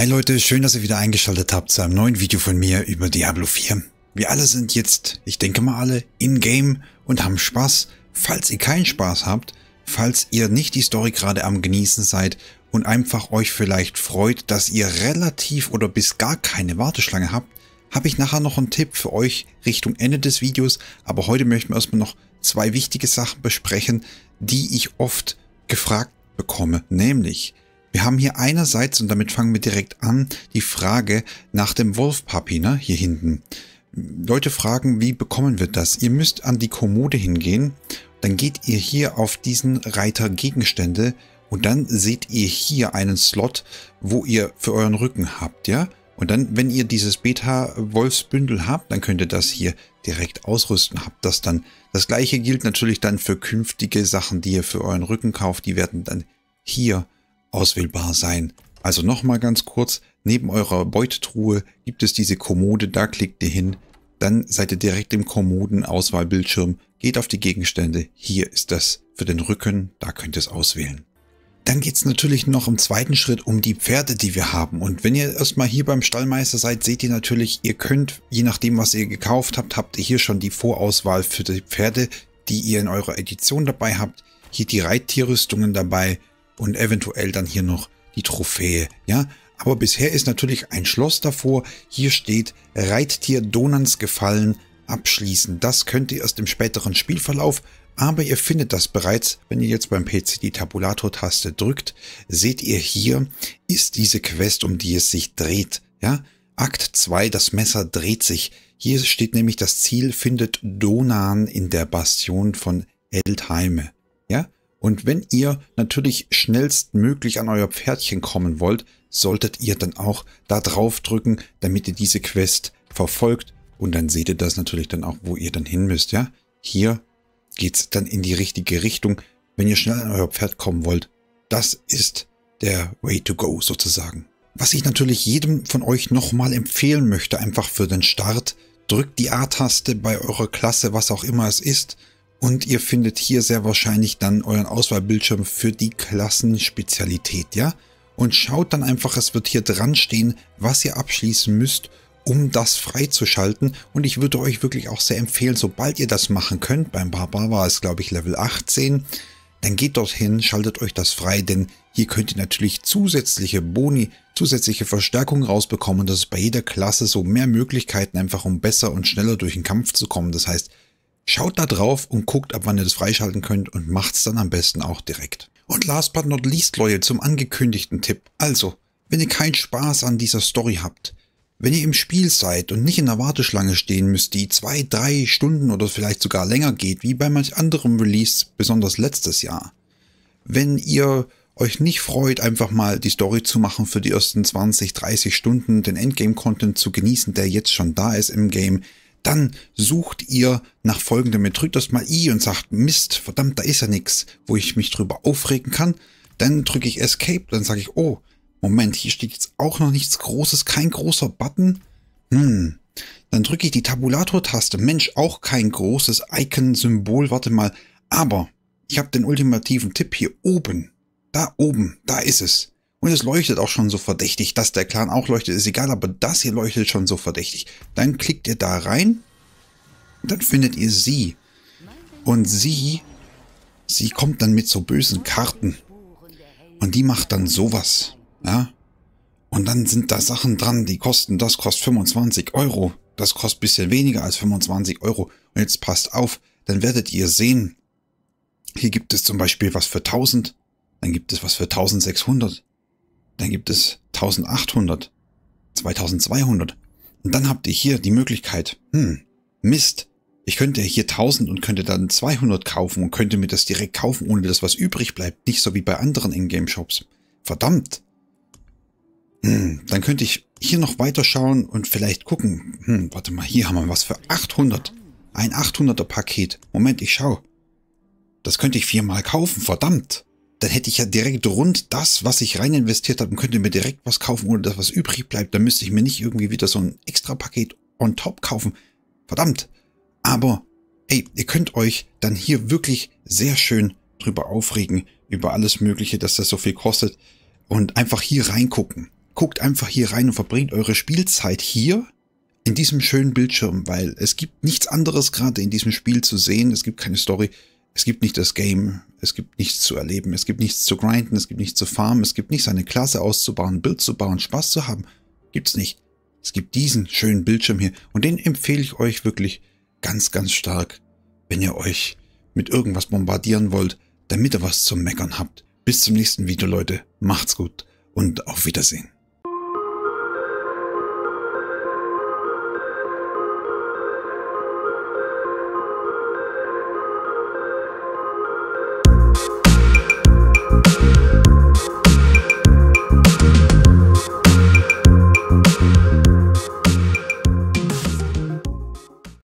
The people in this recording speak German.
Hi Leute, schön, dass ihr wieder eingeschaltet habt zu einem neuen Video von mir über Diablo 4. Wir alle sind jetzt, ich denke mal alle, in-game und haben Spaß. Falls ihr keinen Spaß habt, falls ihr nicht die Story gerade am Genießen seid und einfach euch vielleicht freut, dass ihr relativ oder bis gar keine Warteschlange habt, habe ich nachher noch einen Tipp für euch Richtung Ende des Videos, aber heute möchten wir erstmal noch zwei wichtige Sachen besprechen, die ich oft gefragt bekomme, nämlich wir haben hier einerseits, und damit fangen wir direkt an, die Frage nach dem wolf ne, hier hinten. Leute fragen, wie bekommen wir das? Ihr müsst an die Kommode hingehen, dann geht ihr hier auf diesen Reiter Gegenstände und dann seht ihr hier einen Slot, wo ihr für euren Rücken habt, ja? Und dann, wenn ihr dieses Beta-Wolfsbündel habt, dann könnt ihr das hier direkt ausrüsten. Habt das dann. Das gleiche gilt natürlich dann für künftige Sachen, die ihr für euren Rücken kauft. Die werden dann hier auswählbar sein. Also nochmal ganz kurz, neben eurer Beutetruhe gibt es diese Kommode, da klickt ihr hin, dann seid ihr direkt im Kommodenauswahlbildschirm, geht auf die Gegenstände, hier ist das für den Rücken, da könnt ihr es auswählen. Dann geht es natürlich noch im zweiten Schritt um die Pferde, die wir haben. Und wenn ihr erstmal hier beim Stallmeister seid, seht ihr natürlich, ihr könnt, je nachdem was ihr gekauft habt, habt ihr hier schon die Vorauswahl für die Pferde, die ihr in eurer Edition dabei habt. Hier die Reittierrüstungen dabei, und eventuell dann hier noch die Trophäe, ja. Aber bisher ist natürlich ein Schloss davor. Hier steht Reittier Donans Gefallen abschließen. Das könnt ihr erst im späteren Spielverlauf, aber ihr findet das bereits, wenn ihr jetzt beim PC die Tabulator-Taste drückt, seht ihr hier, ist diese Quest, um die es sich dreht, ja. Akt 2, das Messer dreht sich. Hier steht nämlich das Ziel, findet Donan in der Bastion von Eldheime. Ja, und wenn ihr natürlich schnellstmöglich an euer Pferdchen kommen wollt, solltet ihr dann auch da drauf drücken, damit ihr diese Quest verfolgt. Und dann seht ihr das natürlich dann auch, wo ihr dann hin müsst, ja. Hier geht's dann in die richtige Richtung, wenn ihr schnell an euer Pferd kommen wollt. Das ist der Way to Go sozusagen. Was ich natürlich jedem von euch nochmal empfehlen möchte, einfach für den Start, drückt die A-Taste bei eurer Klasse, was auch immer es ist, und ihr findet hier sehr wahrscheinlich dann euren Auswahlbildschirm für die Klassenspezialität, ja? Und schaut dann einfach, es wird hier dran stehen, was ihr abschließen müsst, um das freizuschalten. Und ich würde euch wirklich auch sehr empfehlen, sobald ihr das machen könnt, beim Barbar war es glaube ich Level 18, dann geht dorthin, schaltet euch das frei, denn hier könnt ihr natürlich zusätzliche Boni, zusätzliche Verstärkung rausbekommen. Das ist bei jeder Klasse so mehr Möglichkeiten, einfach um besser und schneller durch den Kampf zu kommen. Das heißt, Schaut da drauf und guckt, ab wann ihr das freischalten könnt und macht's dann am besten auch direkt. Und last but not least, Leute, zum angekündigten Tipp. Also, wenn ihr keinen Spaß an dieser Story habt, wenn ihr im Spiel seid und nicht in der Warteschlange stehen müsst, die zwei, drei Stunden oder vielleicht sogar länger geht, wie bei manch anderem Release, besonders letztes Jahr. Wenn ihr euch nicht freut, einfach mal die Story zu machen für die ersten 20, 30 Stunden, den Endgame-Content zu genießen, der jetzt schon da ist im Game, dann sucht ihr nach folgendem. Ihr drückt das mal I und sagt, Mist, verdammt, da ist ja nichts, wo ich mich drüber aufregen kann. Dann drücke ich Escape, dann sage ich, oh, Moment, hier steht jetzt auch noch nichts Großes, kein großer Button. Hm, dann drücke ich die Tabulator-Taste. Mensch, auch kein großes Icon-Symbol, warte mal. Aber ich habe den ultimativen Tipp hier oben. Da oben, da ist es. Und es leuchtet auch schon so verdächtig, dass der Clan auch leuchtet, ist egal, aber das hier leuchtet schon so verdächtig. Dann klickt ihr da rein, dann findet ihr sie. Und sie, sie kommt dann mit so bösen Karten. Und die macht dann sowas, ja. Und dann sind da Sachen dran, die kosten, das kostet 25 Euro. Das kostet bisschen weniger als 25 Euro. Und jetzt passt auf, dann werdet ihr sehen, hier gibt es zum Beispiel was für 1000, dann gibt es was für 1600, dann gibt es 1800, 2200. Und dann habt ihr hier die Möglichkeit, hm, Mist, ich könnte hier 1000 und könnte dann 200 kaufen und könnte mir das direkt kaufen, ohne dass was übrig bleibt. Nicht so wie bei anderen Ingame-Shops. Verdammt. Hm, dann könnte ich hier noch weiter schauen und vielleicht gucken. Hm, warte mal, hier haben wir was für 800. Ein 800er Paket. Moment, ich schau. Das könnte ich viermal kaufen, verdammt dann hätte ich ja direkt rund das, was ich rein investiert habe und könnte mir direkt was kaufen, ohne dass was übrig bleibt. Dann müsste ich mir nicht irgendwie wieder so ein extra Paket on top kaufen. Verdammt. Aber, ey, ihr könnt euch dann hier wirklich sehr schön drüber aufregen, über alles Mögliche, dass das so viel kostet und einfach hier reingucken. Guckt einfach hier rein und verbringt eure Spielzeit hier in diesem schönen Bildschirm, weil es gibt nichts anderes gerade in diesem Spiel zu sehen. Es gibt keine Story. Es gibt nicht das Game, es gibt nichts zu erleben, es gibt nichts zu grinden, es gibt nichts zu farmen, es gibt nicht seine Klasse auszubauen, Bild zu bauen, Spaß zu haben. Gibt's nicht. Es gibt diesen schönen Bildschirm hier und den empfehle ich euch wirklich ganz, ganz stark, wenn ihr euch mit irgendwas bombardieren wollt, damit ihr was zum Meckern habt. Bis zum nächsten Video, Leute. Macht's gut und auf Wiedersehen.